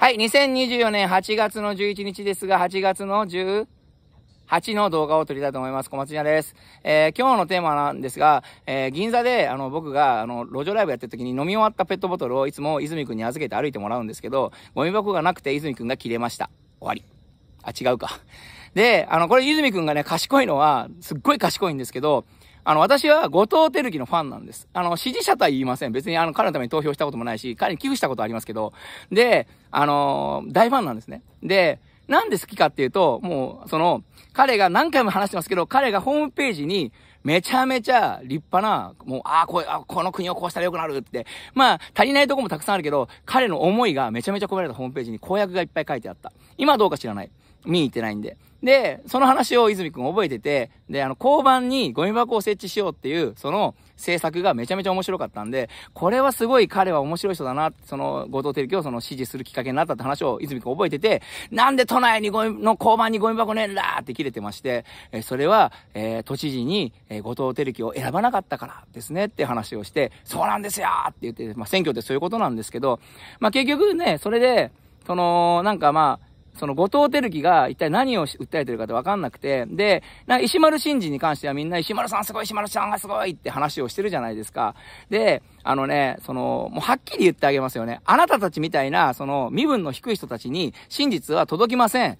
はい、2024年8月の11日ですが、8月の1 8の動画を撮りたいと思います。小松菜です。えー、今日のテーマなんですが、えー、銀座で、あの、僕が、あの、路上ライブやってる時に飲み終わったペットボトルをいつも泉くんに預けて歩いてもらうんですけど、ゴミ箱がなくて泉くんが切れました。終わり。あ、違うか。で、あの、これ、泉くんがね、賢いのは、すっごい賢いんですけど、あの、私は後藤照樹のファンなんです。あの、支持者とは言いません。別にあの、彼のために投票したこともないし、彼に寄付したことありますけど、で、あのー、大ファンなんですね。で、なんで好きかっていうと、もう、その、彼が何回も話してますけど、彼がホームページに、めちゃめちゃ立派な、もう、ああ、こあこの国をこうしたら良くなるって。まあ、足りないとこもたくさんあるけど、彼の思いがめちゃめちゃ込められたホームページに公約がいっぱい書いてあった。今どうか知らない。見に行ってないんで。で、その話を泉くん覚えてて、で、あの、交番にゴミ箱を設置しようっていう、その政策がめちゃめちゃ面白かったんで、これはすごい彼は面白い人だな、その、後藤照樹をその支持するきっかけになったって話を泉くん覚えてて、なんで都内にゴミ、の交番にゴミ箱ねんだーって切れてまして、えそれは、えー、都知事に、えー、後藤照樹を選ばなかったからですねって話をして、そうなんですよって言って、まあ、選挙ってそういうことなんですけど、まあ、結局ね、それで、その、なんかまあ、その後藤輝樹が一体何を訴えてるかってわかんなくて、で、な石丸真二に関してはみんな石丸さんすごい、石丸さんがすごいって話をしてるじゃないですか。で、あのね、その、もうはっきり言ってあげますよね。あなたたちみたいな、その、身分の低い人たちに真実は届きません。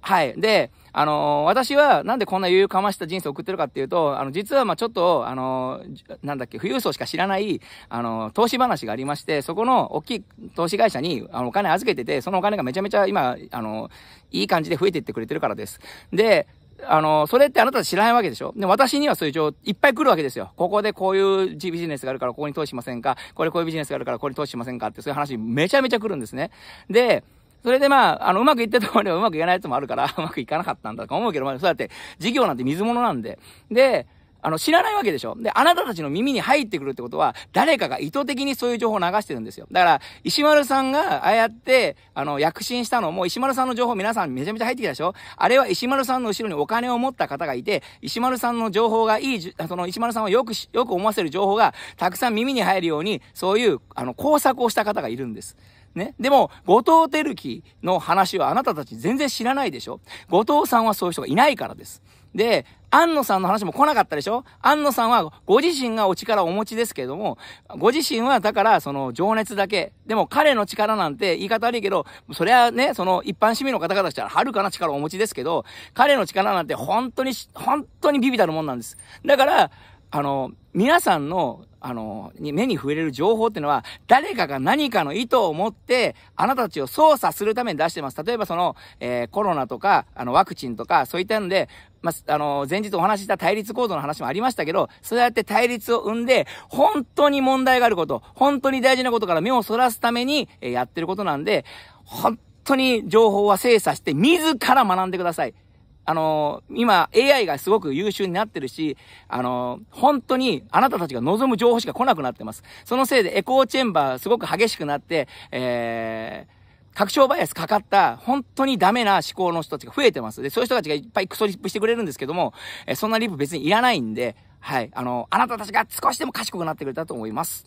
はい。で、あのー、私はなんでこんな余裕かました人生送ってるかっていうと、あの、実はまあちょっと、あのー、なんだっけ、富裕層しか知らない、あのー、投資話がありまして、そこの大きい投資会社にあのお金預けてて、そのお金がめちゃめちゃ今、あのいい感じで増えていってくれてるからです。で、あの、それってあなた知らないわけでしょで、私にはそういう情いっぱい来るわけですよ。ここでこういうビジネスがあるからここに投資しませんかこれこういうビジネスがあるからここに投資しませんかってそういう話めちゃめちゃ来るんですね。で、それでまあ、あの、うまくいってたものはうまくいかないやつもあるから、うまくいかなかったんだとか思うけど、まあ、そうやって、事業なんて水物なんで。で、あの、知らないわけでしょで、あなたたちの耳に入ってくるってことは、誰かが意図的にそういう情報を流してるんですよ。だから、石丸さんが、ああやって、あの、躍進したのも、石丸さんの情報皆さんめちゃめちゃ入ってきたでしょあれは石丸さんの後ろにお金を持った方がいて、石丸さんの情報がいい、その石丸さんをよく、よく思わせる情報が、たくさん耳に入るように、そういう、あの、工作をした方がいるんです。ね。でも、後藤照樹の話はあなたたち全然知らないでしょ後藤さんはそういう人がいないからです。で、安野さんの話も来なかったでしょ安野さんはご自身がお力をお持ちですけども、ご自身はだからその情熱だけ、でも彼の力なんて言い方悪いけど、そりゃね、その一般市民の方々したらはるかな力をお持ちですけど、彼の力なんて本当に、本当にビビたるもんなんです。だから、あの、皆さんの、あの、目に触れる情報っていうのは、誰かが何かの意図を持って、あなたたちを操作するために出してます。例えばその、えー、コロナとか、あの、ワクチンとか、そういったので、まあ、あの、前日お話しした対立構造の話もありましたけど、そうやって対立を生んで、本当に問題があること、本当に大事なことから目をそらすために、えー、やってることなんで、本当に情報は精査して、自ら学んでください。あのー、今 AI がすごく優秀になってるし、あのー、本当にあなたたちが望む情報しか来なくなってます。そのせいでエコーチェンバーすごく激しくなって、えー、拡張バイアスかかった、本当にダメな思考の人たちが増えてます。で、そういう人たちがいっぱいクソリップしてくれるんですけども、えそんなリップ別にいらないんで、はい、あの、あなたたちが少しでも賢くなってくれたと思います。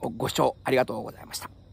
ご視聴ありがとうございました。